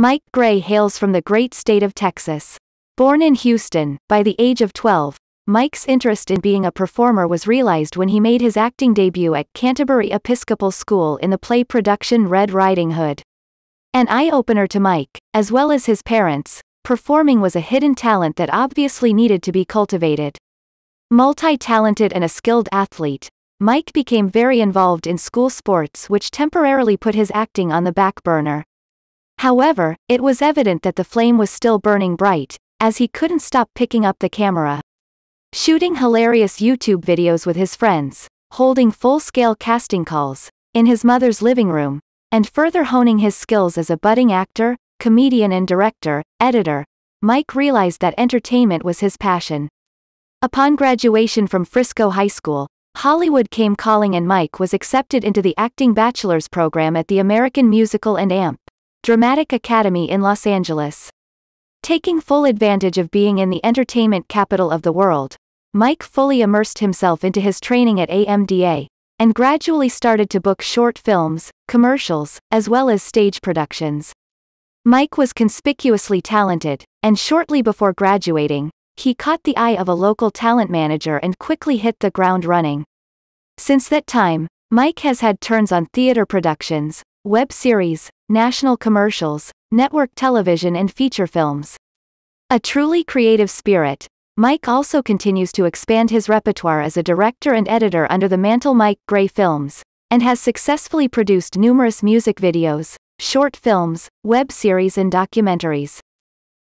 Mike Gray hails from the great state of Texas. Born in Houston, by the age of 12, Mike's interest in being a performer was realized when he made his acting debut at Canterbury Episcopal School in the play production Red Riding Hood. An eye-opener to Mike, as well as his parents, performing was a hidden talent that obviously needed to be cultivated. Multi-talented and a skilled athlete, Mike became very involved in school sports which temporarily put his acting on the back burner. However, it was evident that the flame was still burning bright, as he couldn't stop picking up the camera. Shooting hilarious YouTube videos with his friends, holding full-scale casting calls, in his mother's living room, and further honing his skills as a budding actor, comedian and director, editor, Mike realized that entertainment was his passion. Upon graduation from Frisco High School, Hollywood came calling and Mike was accepted into the Acting Bachelor's program at the American Musical and AMP. Dramatic Academy in Los Angeles. Taking full advantage of being in the entertainment capital of the world, Mike fully immersed himself into his training at AMDA, and gradually started to book short films, commercials, as well as stage productions. Mike was conspicuously talented, and shortly before graduating, he caught the eye of a local talent manager and quickly hit the ground running. Since that time, Mike has had turns on theater productions, web series, national commercials, network television and feature films. A truly creative spirit, Mike also continues to expand his repertoire as a director and editor under the mantle Mike Gray Films, and has successfully produced numerous music videos, short films, web series and documentaries.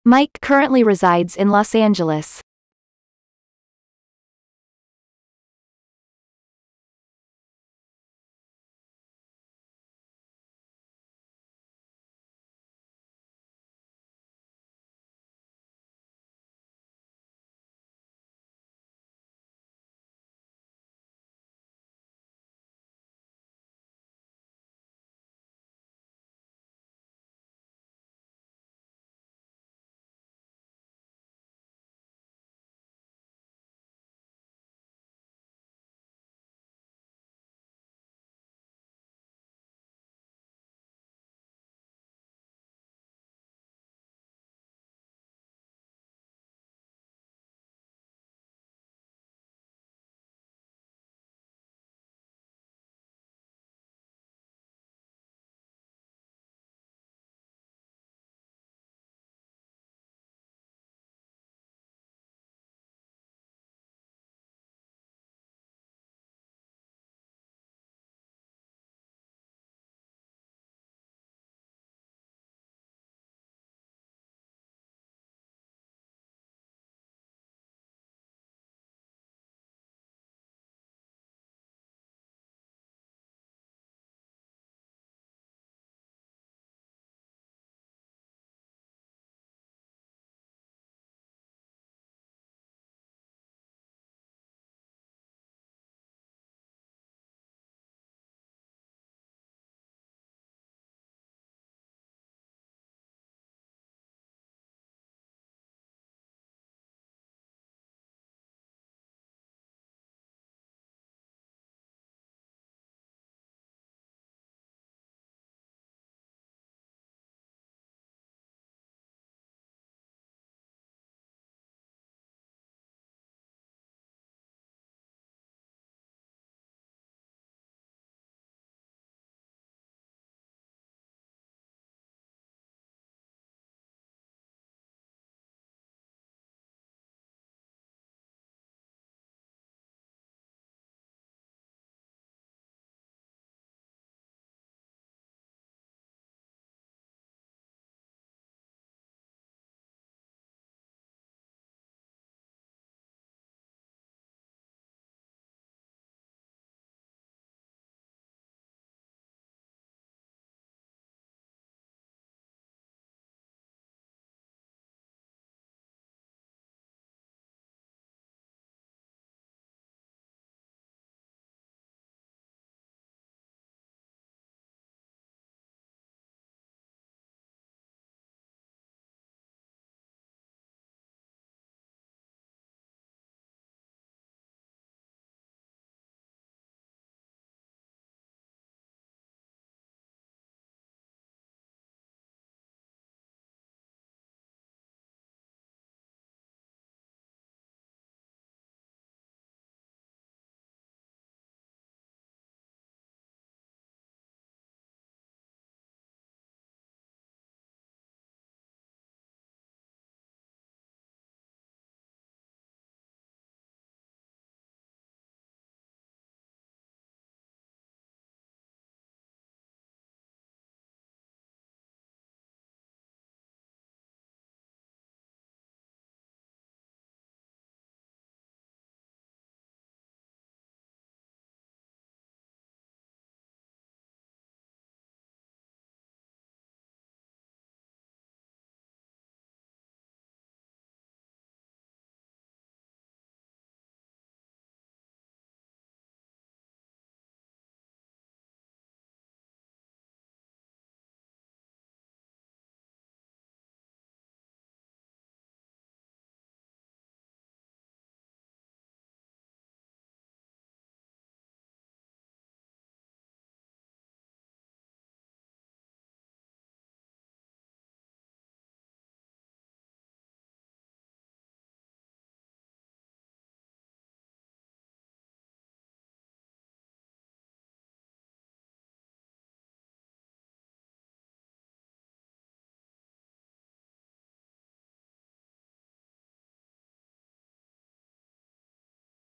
Mike currently resides in Los Angeles.